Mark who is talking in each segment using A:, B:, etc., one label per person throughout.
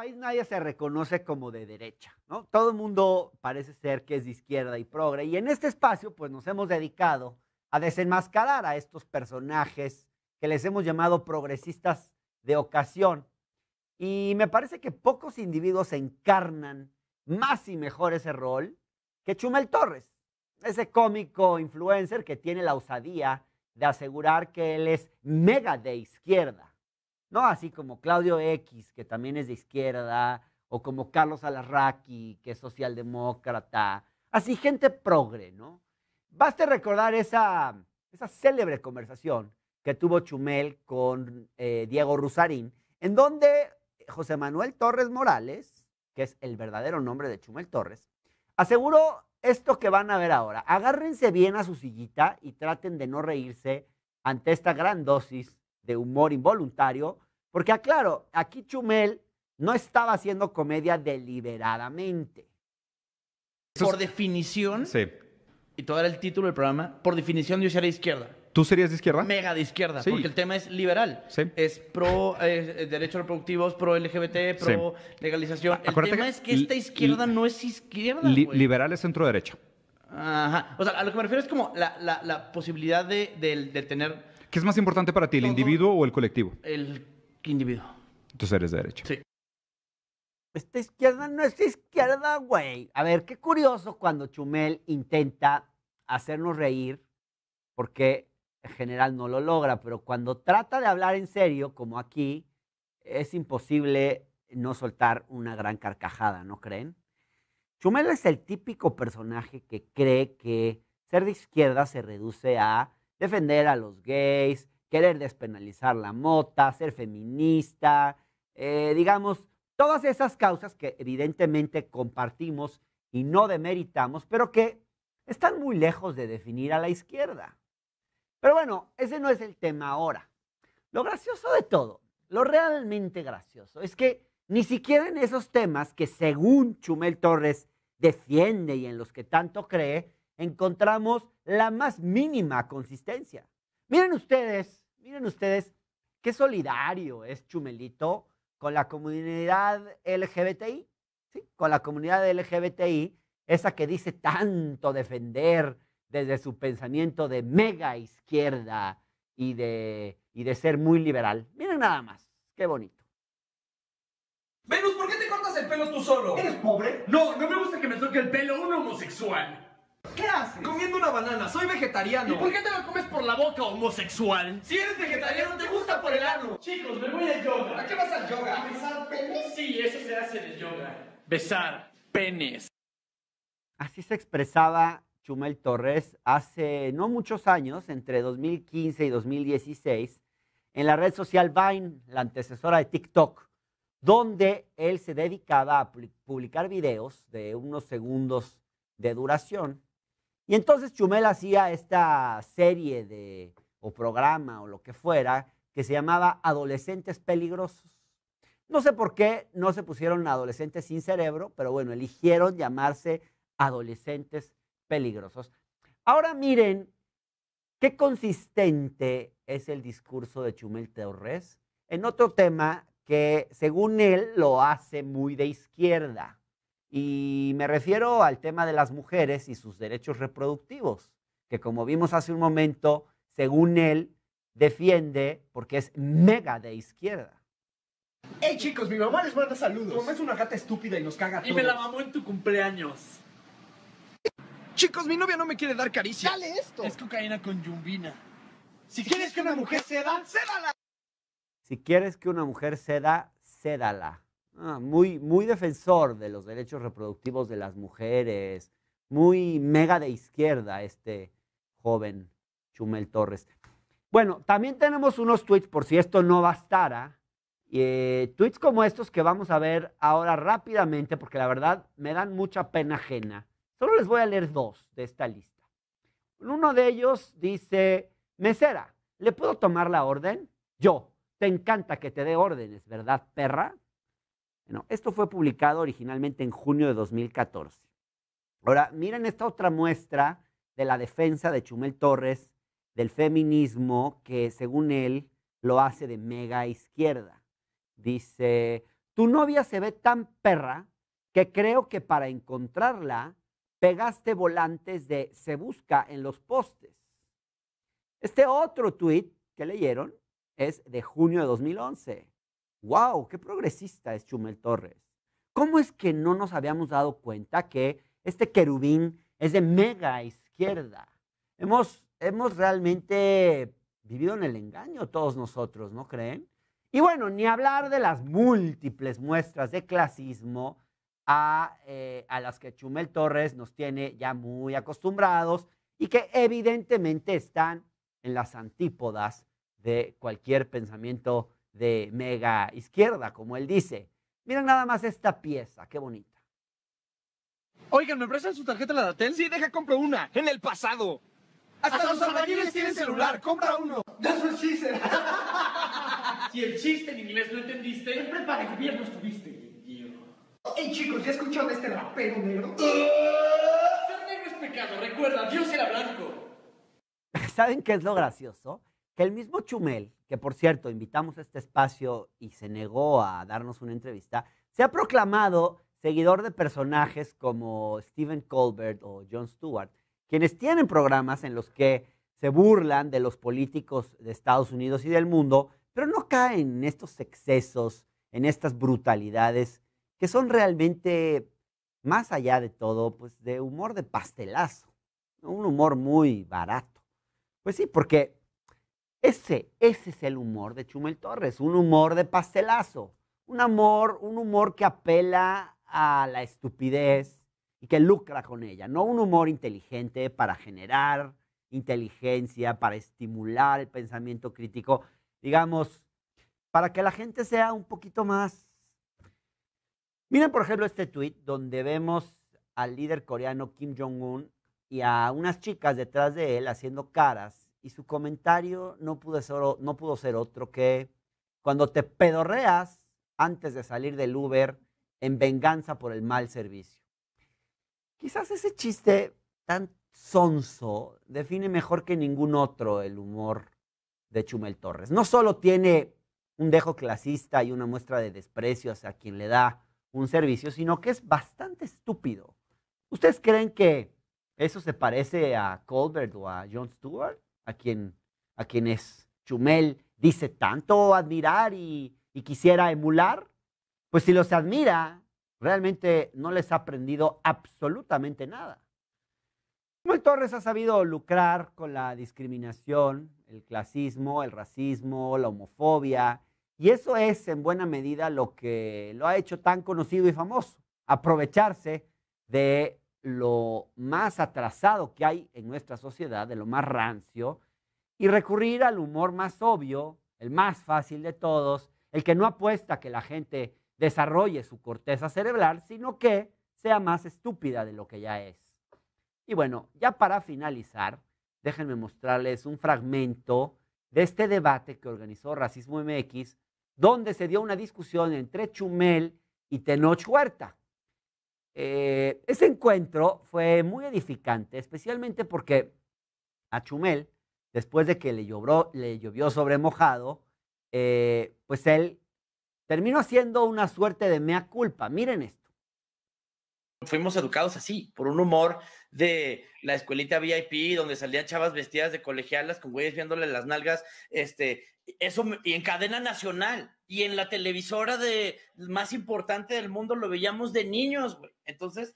A: país nadie se reconoce como de derecha, ¿no? Todo el mundo parece ser que es de izquierda y progre. Y en este espacio, pues nos hemos dedicado a desenmascarar a estos personajes que les hemos llamado progresistas de ocasión. Y me parece que pocos individuos encarnan más y mejor ese rol que Chumel Torres, ese cómico influencer que tiene la osadía de asegurar que él es mega de izquierda no así como Claudio X, que también es de izquierda, o como Carlos Alarraqui, que es socialdemócrata. Así, gente progre, ¿no? Baste recordar esa, esa célebre conversación que tuvo Chumel con eh, Diego Rusarín, en donde José Manuel Torres Morales, que es el verdadero nombre de Chumel Torres, aseguró esto que van a ver ahora. Agárrense bien a su sillita y traten de no reírse ante esta gran dosis de humor involuntario, porque aclaro, ah, aquí Chumel no estaba haciendo comedia deliberadamente. Por definición, y todo era el título del programa, por definición yo sería de izquierda. ¿Tú serías de izquierda? Mega de izquierda, porque el tema es liberal. Es pro eh, eh, derechos reproductivos, pro LGBT, pro legalización. el tema es que esta izquierda no es izquierda. liberal es centro derecha. Ajá. O sea, a lo que me refiero es como la, posibilidad de tener ¿Qué es más importante para ti, el individuo o el colectivo? El individuo. Entonces eres de derecha. Sí. Esta izquierda no es izquierda, güey. A ver, qué curioso cuando Chumel intenta hacernos reír, porque en general no lo logra, pero cuando trata de hablar en serio, como aquí, es imposible no soltar una gran carcajada, ¿no creen? Chumel es el típico personaje que cree que ser de izquierda se reduce a defender a los gays, querer despenalizar la mota, ser feminista, eh, digamos, todas esas causas que evidentemente compartimos y no demeritamos, pero que están muy lejos de definir a la izquierda. Pero bueno, ese no es el tema ahora. Lo gracioso de todo, lo realmente gracioso, es que ni siquiera en esos temas que según Chumel Torres defiende y en los que tanto cree, encontramos la más mínima consistencia. Miren ustedes, miren ustedes qué solidario es Chumelito con la comunidad LGBTI, ¿sí? con la comunidad LGBTI, esa que dice tanto defender desde su pensamiento de mega izquierda y de, y de ser muy liberal. Miren nada más, qué bonito. Venus, ¿por qué te cortas el pelo tú solo? ¿Eres pobre? No, no me gusta que me toque el pelo un homosexual. ¿Qué haces? Comiendo una banana, soy vegetariano. ¿Y por qué te lo comes por la boca, homosexual? Si eres vegetariano, te gusta por el ano. Chicos, me voy al yoga. ¿A qué vas al yoga? ¿A besar penes? Sí, eso se hace en yoga. Besar penes. Así se expresaba Chumel Torres hace no muchos años, entre 2015 y 2016, en la red social Vine, la antecesora de TikTok, donde él se dedicaba a publicar videos de unos segundos de duración y entonces Chumel hacía esta serie de, o programa o lo que fuera, que se llamaba Adolescentes Peligrosos. No sé por qué no se pusieron adolescentes sin cerebro, pero bueno, eligieron llamarse adolescentes peligrosos. Ahora miren qué consistente es el discurso de Chumel Torres en otro tema que según él lo hace muy de izquierda. Y me refiero al tema de las mujeres y sus derechos reproductivos, que como vimos hace un momento, según él, defiende porque es mega de izquierda. Hey chicos, mi mamá les manda saludos. Mamá es una gata estúpida y nos caga todo. Y me la mamó en tu cumpleaños. Chicos, mi novia no me quiere dar caricias. Dale esto. Es cocaína con yumbina. Si, si quieres que una mujer ceda, cédala. Si quieres que una mujer ceda, cédala. Ah, muy, muy defensor de los derechos reproductivos de las mujeres, muy mega de izquierda este joven Chumel Torres. Bueno, también tenemos unos tweets, por si esto no bastara, eh, tweets como estos que vamos a ver ahora rápidamente, porque la verdad me dan mucha pena ajena. Solo les voy a leer dos de esta lista. Uno de ellos dice, mesera, ¿le puedo tomar la orden? Yo, te encanta que te dé órdenes, ¿verdad, perra? Bueno, esto fue publicado originalmente en junio de 2014. Ahora, miren esta otra muestra de la defensa de Chumel Torres del feminismo que, según él, lo hace de mega izquierda. Dice, tu novia se ve tan perra que creo que para encontrarla pegaste volantes de se busca en los postes. Este otro tuit que leyeron es de junio de 2011 wow, qué progresista es Chumel Torres. ¿Cómo es que no nos habíamos dado cuenta que este querubín es de mega izquierda? Hemos, realmente vivido en el engaño todos nosotros, ¿no creen? Y bueno, ni hablar de las múltiples muestras de clasismo a, eh, a, las que Chumel Torres nos tiene ya muy acostumbrados y que evidentemente están en las antípodas de cualquier pensamiento de mega izquierda, como él dice. Miren nada más esta pieza, qué bonita. Oigan, ¿me prestan su tarjeta la Datel? Sí, deja, compro una, en el pasado. Hasta, los albañiles tienen celular, compra uno. That's un chiste. si el chiste en inglés no entendiste, siempre que bien gobierno estuviste. Hey chicos, ¿ya escucharon este rapero negro? Ser negro es pecado, recuerda, Dios era blanco. ¿Saben qué es lo gracioso? que el mismo Chumel, que por cierto invitamos a este espacio y se negó a darnos una entrevista, se ha proclamado seguidor de personajes como Stephen Colbert o Jon Stewart, quienes tienen programas en los que se burlan de los políticos de Estados Unidos y del mundo, pero no caen en estos excesos, en estas brutalidades que son realmente, más allá de todo, pues de humor de pastelazo, un humor muy barato. Pues sí, porque ese, ese es el humor de Chumel Torres, un humor de pastelazo, un amor, un humor que apela a la estupidez y que lucra con ella, no un humor inteligente para generar inteligencia, para estimular el pensamiento crítico, digamos, para que la gente sea un poquito más... Miren, por ejemplo, este tweet donde vemos al líder coreano Kim Jong-un y a unas chicas detrás de él haciendo caras y su comentario no pudo, ser, otro que cuando te pedorreas antes de salir del Uber en venganza por el mal servicio. Quizás ese chiste tan sonso define mejor que ningún otro el humor de Chumel Torres. No solo tiene un dejo clasista y una muestra de desprecio hacia quien le da un servicio, sino que es bastante estúpido. ¿Ustedes creen que eso se parece a Colbert o a John Stewart? a quien, a quienes Chumel dice tanto admirar y, quisiera emular, pues si los admira, realmente no les ha aprendido absolutamente nada. Samuel Torres ha sabido lucrar con la discriminación, el clasismo, el racismo, la homofobia, y eso es en buena medida lo que lo ha hecho tan conocido y famoso, aprovecharse de lo más atrasado que hay en nuestra sociedad, de lo más rancio, y recurrir al humor más obvio, el más fácil de todos, el que no apuesta que la gente desarrolle su corteza cerebral, sino que sea más estúpida de lo que ya es. Y bueno, ya para finalizar, déjenme mostrarles un fragmento de este debate que organizó Racismo MX, donde se dio una discusión entre Chumel y Tenoch Huerta. Eh, ese encuentro fue muy edificante, especialmente porque a Chumel, después de que le, llovió sobre mojado, eh, pues él terminó haciendo una suerte de mea culpa. Miren esto fuimos educados así, por un humor de la escuelita VIP, donde salían chavas vestidas de colegialas con güeyes viéndole las nalgas, este, eso, y en cadena nacional, y en la televisora de más importante del mundo lo veíamos de niños, güey. Entonces,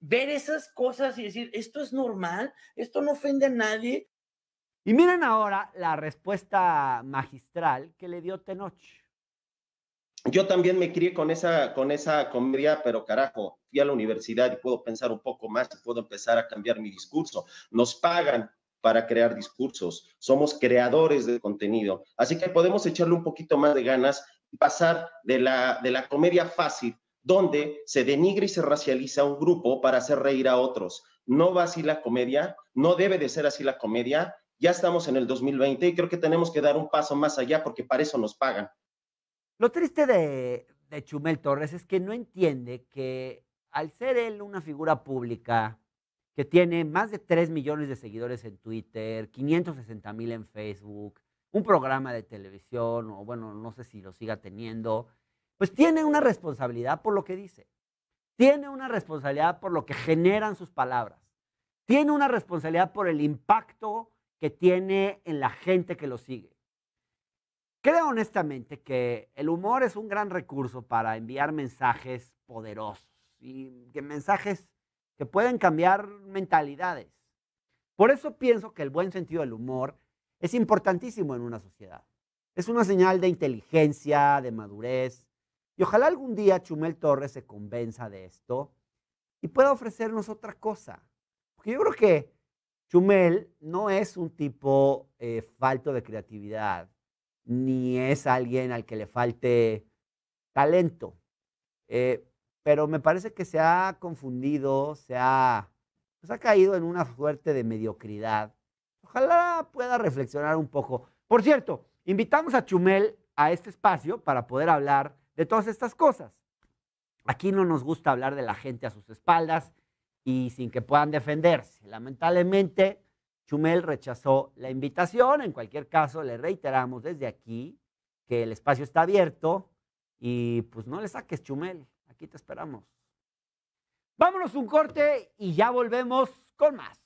A: ver esas cosas y decir, esto es normal, esto no ofende a nadie. Y miren ahora la respuesta magistral que le dio Tenoch. Yo también me crié con esa, con esa comedia, pero carajo, a la universidad y puedo pensar un poco más y puedo empezar a cambiar mi discurso. Nos pagan para crear discursos, somos creadores de contenido, así que podemos echarle un poquito más de ganas y pasar de la, de la comedia fácil, donde se denigra y se racializa un grupo para hacer reír a otros. No va así la comedia, no debe de ser así la comedia, ya estamos en el 2020 y creo que tenemos que dar un paso más allá porque para eso nos pagan. Lo triste de, de Chumel Torres es que no entiende que al ser él una figura pública que tiene más de 3 millones de seguidores en Twitter, 560 mil en Facebook, un programa de televisión, o bueno, no sé si lo siga teniendo, pues tiene una responsabilidad por lo que dice, tiene una responsabilidad por lo que generan sus palabras, tiene una responsabilidad por el impacto que tiene en la gente que lo sigue. Creo honestamente que el humor es un gran recurso para enviar mensajes poderosos y que mensajes que pueden cambiar mentalidades. Por eso pienso que el buen sentido del humor es importantísimo en una sociedad. Es una señal de inteligencia, de madurez. Y ojalá algún día Chumel Torres se convenza de esto y pueda ofrecernos otra cosa. Porque yo creo que Chumel no es un tipo eh, falto de creatividad, ni es alguien al que le falte talento. Eh, pero me parece que se ha confundido, se pues, ha, caído en una suerte de mediocridad. Ojalá pueda reflexionar un poco. Por cierto, invitamos a Chumel a este espacio para poder hablar de todas estas cosas. Aquí no nos gusta hablar de la gente a sus espaldas y sin que puedan defenderse. Lamentablemente, Chumel rechazó la invitación. En cualquier caso, le reiteramos desde aquí que el espacio está abierto y pues no le saques Chumel. Aquí te esperamos. Vámonos un corte y ya volvemos con más.